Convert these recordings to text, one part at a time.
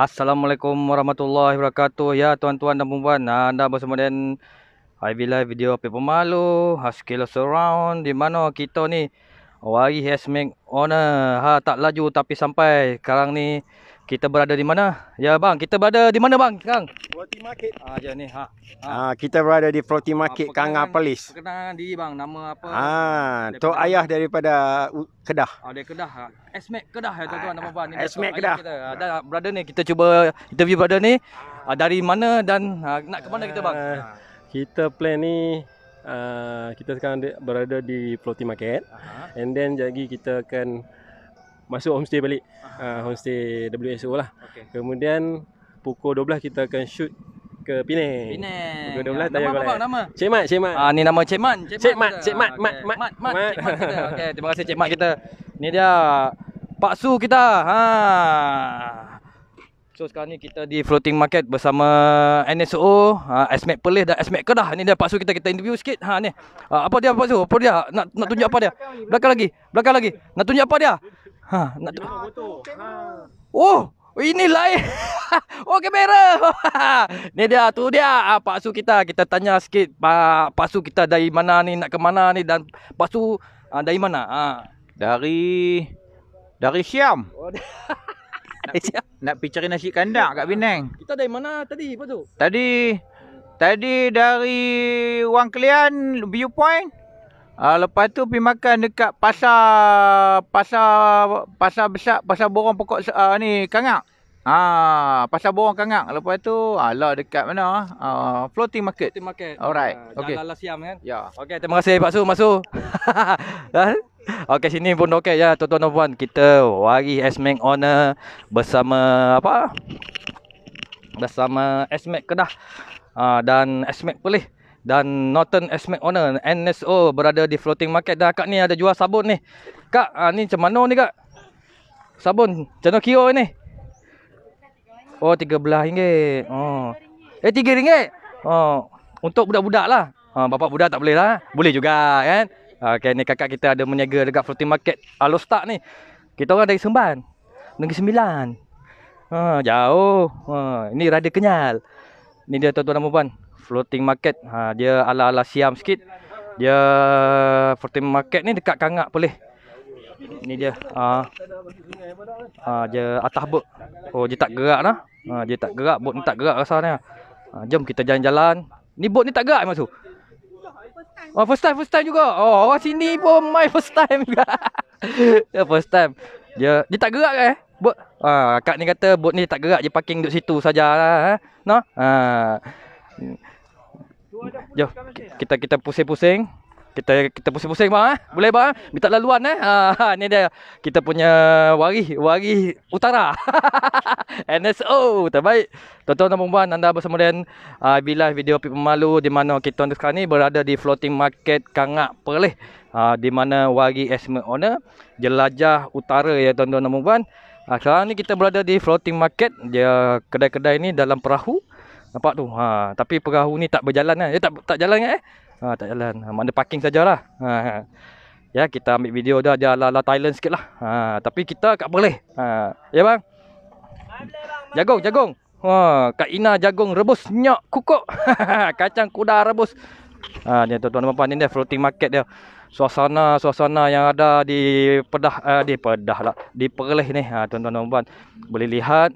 Assalamualaikum warahmatullahi wabarakatuh Ya tuan-tuan dan perempuan Anda bersama dengan IV Live video Apa Pemalu Haskilo Surround Di mana kita ni Wari Hesmik Owner ha, Tak laju tapi sampai Sekarang ni kita berada di mana? Ya bang, kita berada di mana bang? Kang. Floating Market. Ah ya ni. Ha. ha. Ah kita berada di Floating ah, Market ha, Kang Apelis. Perkenalan diri bang, nama apa? Ah, tok ayah daripada Kedah. Ah dari Kedah. Esmek ah, Kedah ya tuan-tuan nama ah, bang Esmek Kedah. Ada ha. brother ni kita cuba interview brother ni. Ha. dari mana dan ha, nak ke mana kita bang? Ha. Kita plan ni uh, kita sekarang berada di Floating Market. Ha. And then jadi kita akan masuk homestay balik uh, homestay WSO lah okay. kemudian pukul 12 kita akan shoot ke Penang Penang pukul 12 ya, tayang nama, apa nama Cik Mat Cik Mat uh, ni nama Cik Mat Cik Mat Cik Mat Mat Mat Mat Mat kita okay, terima kasih Cik Mat kita ni dia Pak Su kita ha. So sekarang ni kita di floating market bersama NSO, uh, ha, Esmek Perlis dan Esmek Kedah. Ni dia Pak Su kita kita interview sikit. Ha ni. Ah, apa dia Pak Su? Apa dia? Nak nak tunjuk apa dia? Belakang lagi. Belakang lagi. Nak tunjuk apa dia? Ha, nak tengok foto. Ha. Oh, ini lain. oh, kamera. ni dia, tu dia. Ah, Pak Su kita. Kita tanya sikit. Pak Pak Su kita dari mana ni, nak ke mana ni. Dan Pak Su ah, dari mana? Ah. Dari... Dari Siam. Oh, nak, nak pergi cari nasi kandang kat Penang. Kita dari mana tadi, Pak Su? Tadi... Tadi dari Wang Kelian, Viewpoint. Uh, lepas tu pergi makan dekat pasar pasar pasar besar pasar borong pokok uh, ni kangak. Ha uh, pasar borong kangak. Lepas tu ala uh, dekat mana? Uh, floating market. Floating market. Alright. Uh, okay. Jalan Siam kan? Ya. Yeah. Okay, terima kasih Pak Su masuk. okay, sini pun okey ya tuan-tuan dan puan. Kita wari Esmek owner bersama apa? Bersama Esmek Kedah. Uh, dan Esmek Pulih dan Norton S Mac owner NSO berada di floating market dan kak ni ada jual sabun ni. Kak, ha, ni macam mana ni kak? Sabun, macam mana kira ni? Oh, tiga belah ringgit. Oh. Eh, tiga ringgit? Oh. Untuk budak-budak lah. Ha, ah, bapa budak tak boleh lah. Boleh juga kan? Okay, ni kakak kita ada meniaga dekat floating market Alostak ni. Kita orang dari Semban. Negeri Sembilan. Ha, jauh. Ha, ini rada kenyal. Ini dia tuan-tuan dan puan floating market ha, Dia ala-ala siam sikit Dia floating market ni dekat kangak boleh Ni dia ha, ha, Dia atas bot Oh dia tak gerak lah ha, Dia tak gerak, bot ni tak gerak rasanya ha, Jom kita jalan-jalan Ni bot ni tak gerak masuk. Oh first time first time juga. Oh orang sini pun my first time juga. yeah, first time. Dia dia tak gerak ke eh? Bot. Ah ha, kak ni kata bot ni tak gerak je parking duduk situ sajalah eh. Noh. Ah. Jom. Ah. Kita kita pusing-pusing. Kita kita pusing-pusing bang eh. Boleh bang? Minta laluan eh. Ha ni dia kita punya waris waris utara. NSO terbaik. Tuan-tuan dan puan anda bersama dengan uh, bila video pip malu di mana kita sekarang ni berada di floating market Kangak Perlis. Uh, di mana waris Esme Owner jelajah utara ya tuan-tuan dan puan. Uh, sekarang ni kita berada di floating market. Dia kedai-kedai ni dalam perahu. Nampak tu. Ha, tapi perahu ni tak berjalan kan. Eh. Dia eh, tak tak jalan kan eh? Ha, tak jalan. Ha, Mana parking sajalah. Ha, ha. Ya, kita ambil video dah dia ala-ala Thailand sikit lah. Ha, tapi kita kat boleh. Ha, ya bang? Jagung, jagung. Ha, Kak Ina jagung rebus nyok kukuk. Kacang kuda rebus. Ha, ni tuan-tuan nampak ni dia floating market dia. Suasana-suasana yang ada di Pedah uh, Di Pedah lah Di Perlis ni ha, Tuan-tuan uh, dan puan Boleh lihat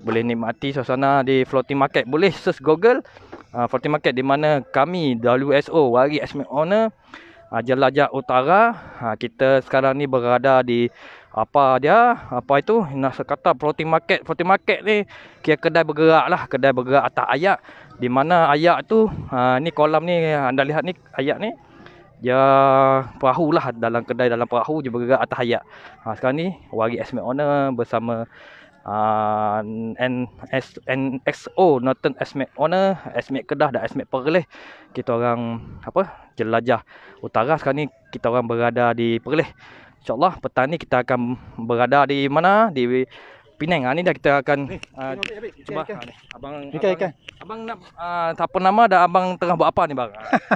boleh nikmati suasana di floating market boleh search google uh, floating market di mana kami WSO Wari Asmi Owner uh, Jelajah Utara uh, kita sekarang ni berada di apa dia apa itu nak kata floating market floating market ni kira kedai bergerak lah kedai bergerak atas ayak di mana ayak tu uh, ni kolam ni uh, anda lihat ni ayak ni dia perahu lah dalam kedai dalam perahu je bergerak atas ayak ha, sekarang ni Wari Asmi Owner bersama and ah, XO Norton Esmek Owner Esmek Kedah dan Esmek Perleh kita orang apa jelajah utara sekarang ni kita orang berada di Perleh insyaallah petang ni kita akan berada di mana di Penang ha, ni dah kita akan ah, cuba abang ikan, ikan. abang nak uh, apa nama dah abang tengah buat apa ni bang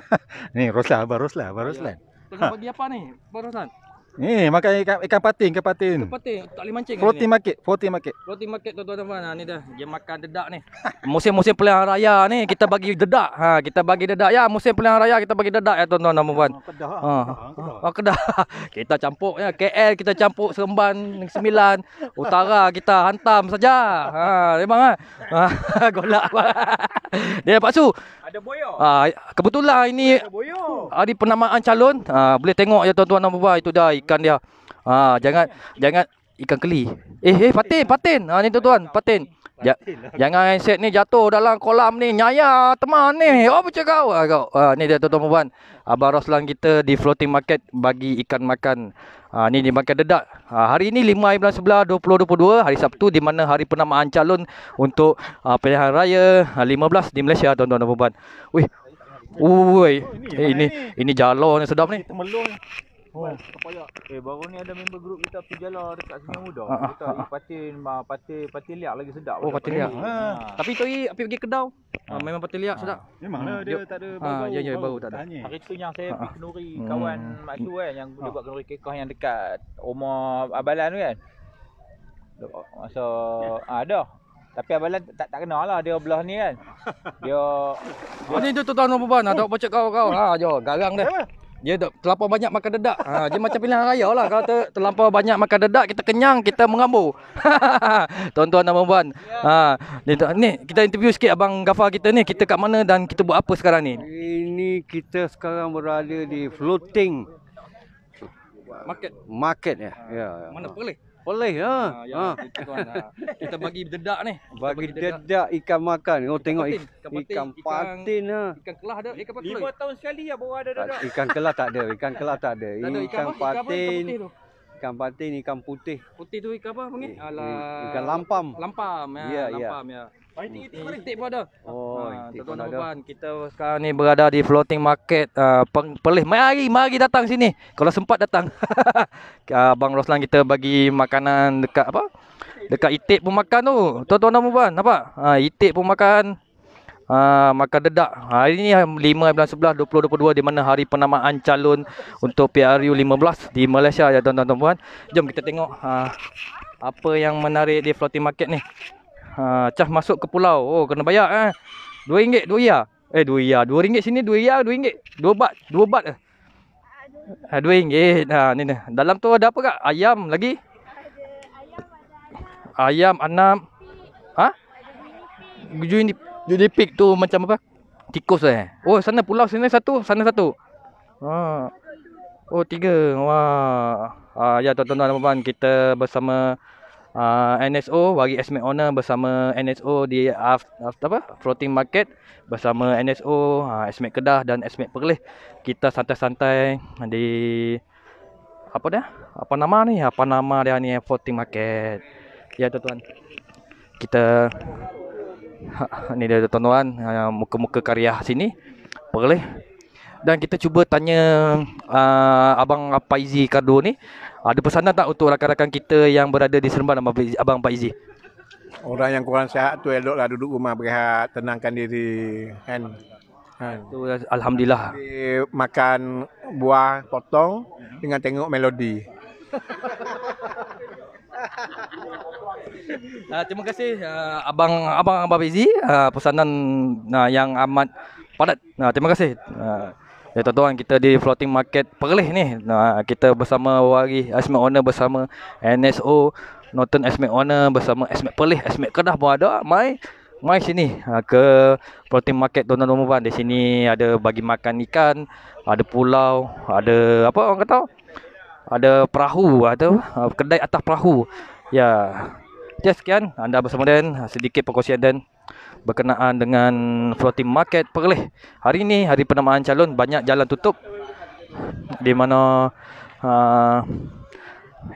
ni Roslan abang Roslan abang ya. Roslan ya. tengah ha. bagi apa ni abang Roslan Ni makan ikan ikan patin ikan patin? Ikan patin. Tak boleh mancing Floating ni. market, floating market. Floating market tuan-tuan dan puan. Ha ni dah. Dia makan dedak ni. Musim-musim pelan raya ni kita bagi dedak. Ha kita bagi dedak ya. Musim pelan raya kita bagi dedak ya tuan-tuan dan puan. Ha. Ha kedah. Kita campur ya. KL kita campur Seremban 9. Utara kita hantam saja. Ha memang ah. Ha, ha golak. Dia Pak Su ada boya. Ah kebetulan ini hari penamaan calon. Ah boleh tengok ya tuan-tuan dan puan itu dah ikan dia. Ah jangan ikan. jangan ikan keli. Eh eh patin patin. Ah ni tuan-tuan patin. Ja jangan set ni jatuh dalam kolam ni nyaya teman ni. Oh macam kau ah, kau. Ah ni dia tuan-tuan puan. Abang Roslan kita di floating market bagi ikan makan. Uh, ha, ini dimakan dedak. Uh, hari ini 5 hari 11 2022 hari Sabtu di mana hari penamaan calon untuk uh, pilihan raya uh, 15 di Malaysia tuan-tuan dan puan-puan. Wih, Ui. Eh, ini ini jalan yang sedap ni. Melon. Oh. Eh baru ni ada member grup kita pergi jalan dekat Sungai Muda. kita ah, patin patin patin liak lagi sedap. Oh patin liak. Ha. Tapi tu api pergi kedau ha. Ah, memang patut lihat ha. sedap. Ah, hmm. dia, dia tak ada ah, bau. Ha, ya ya bau baru tak ada. Hari tu yang saya ha. kenuri hmm. kawan hmm. mak tu kan eh, yang dia ha. buat kenuri kekah yang dekat rumah abalan tu kan. Masa ha, ada. Tapi abalan tak tak kenal lah dia belah ni kan. Dia Ini tu tuan-tuan puan-puan, ada bocet kau-kau. Ha, jom garang dia. Dia terlalu banyak makan dedak. Ha, dia macam pilihan raya lah. Kalau ter, terlalu banyak makan dedak, kita kenyang, kita mengambur. Tuan-tuan dan puan Ha, ni, ni, kita interview sikit Abang Gafar kita ni. Kita kat mana dan kita buat apa sekarang ni? Ini kita sekarang berada di floating market. Market ya. Yeah. Yeah. Mana boleh? Boleh ha. Ah, ha, ya, ha. Ah, kita, kita bagi dedak ni. Kita bagi bagi dedak. dedak ikan makan. Oh ikan tengok patin. ikan patin ha. Ikan kelah ada ikan patin. 5 tahun sekali ya bawa ada dedak. Ikan kelah tak ada, ikan kelah tak ada. Ikan, ikan patin. Ikan ikan ni ikan putih. Putih tu ikan apa panggil? Alah. Ikan lampam. Lampam ya, yeah, ya. lampam yeah. ya. Paling tinggi tinggi titik pun Oh, titik pun ada. Oh, ha, kita sekarang ni berada di floating market uh, Perlis. Mari, mari datang sini. Kalau sempat datang. Abang Roslan kita bagi makanan dekat apa? Dekat itik pun makan tu. Tuan-tuan dan puan-puan, Ha, itik pun makan uh, Makan Dedak. Ah, hari ini 5.11.2022 2022 di mana hari penamaan calon untuk PRU 15 di Malaysia ya tuan-tuan dan puan. Jom kita tengok uh, apa yang menarik di floating market ni. Ha, uh, cah masuk ke pulau. Oh kena bayar eh. RM2, RM2. Ya. Eh dua ya. dua ringgit sini dua ya, dua ringgit dua bat, dua bat eh. Ha, RM2. Ha, ni ni. Dalam tu ada apa kak? Ayam lagi? Ayam 6 Ha? Gujuin di Judi pick tu macam apa? Tikus eh. Oh, sana pulau sini satu, sana satu. Ha. Oh, tiga. Wah. Ah, ya tuan-tuan dan puan kita bersama ah, NSO Wari Esme Owner bersama NSO di after, after apa? Floating Market bersama NSO ah, Esme Kedah dan SME Perlis. Kita santai-santai di apa dah? Apa nama ni? Apa nama dia ni Floating Market? Ya tuan-tuan. Kita ni dia tuan-tuan uh, muka-muka karya sini boleh dan kita cuba tanya uh, abang apa izi kado ni ada pesanan tak untuk rakan-rakan kita yang berada di Seremban abang Pak Izi? Orang yang kurang sihat tu eloklah duduk rumah berehat, tenangkan diri kan. Itu kan? alhamdulillah. Makan buah potong dengan tengok melodi uh, terima kasih uh, abang abang abang Fizi uh, pesanan uh, yang amat padat. Uh, terima kasih. Uh, ya tuan-tuan kita di floating market Perlis ni. Uh, kita bersama Wari Asmat Owner bersama NSO Norton Asmat Owner bersama Asmat Perlis, Asmat Kedah pun ada. Mai mai sini uh, ke floating market Donald Omovan. Di sini ada bagi makan ikan, ada pulau, ada apa orang kata? Ada perahu, atau kedai atas perahu. Ya. Yeah. Ya sekian anda bersama Dan ha, sedikit perkongsian Dan berkenaan dengan floating market Perlis. Hari ini hari penamaan calon banyak jalan tutup di mana uh,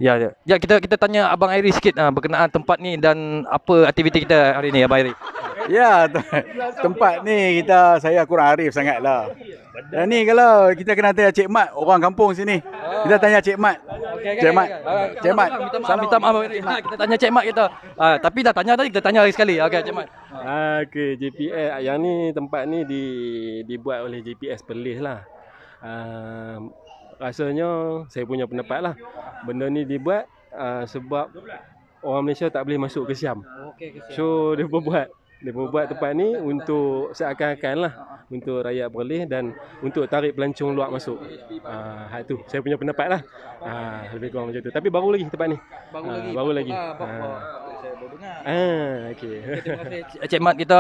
ya ya kita kita tanya abang Airi sikit uh, berkenaan tempat ni dan apa aktiviti kita hari ni abang Airi. Ya tempat ni kita saya kurang arif sangatlah. Dan ni kalau kita kena tanya Cik Mat orang kampung sini. Kita tanya Cik Mat. Cik Mat. Cik Mat. Sam minta maaf. Kita tanya Cik Mat kita. Ah, tapi dah tanya tadi, kita tanya lagi sekali. Okey, Cik Mat. Ah, okay, JPS. Yang ni tempat ni di dibuat oleh JPS Perlis lah. Ah, rasanya saya punya pendapat lah. Benda ni dibuat ah, sebab orang Malaysia tak boleh masuk ke Siam. ke Siam. So, dia buat. Dia buat tempat ni untuk seakan-akan lah untuk rakyat Perlis dan untuk tarik pelancong luar masuk. Ah uh, itu saya punya pendapat lah. Uh, lebih kurang macam tu. Tapi baru lagi tempat ni. Uh, baru ah, lagi. Baru lagi. Ah uh, okey. Terima kasih Cik Mat kita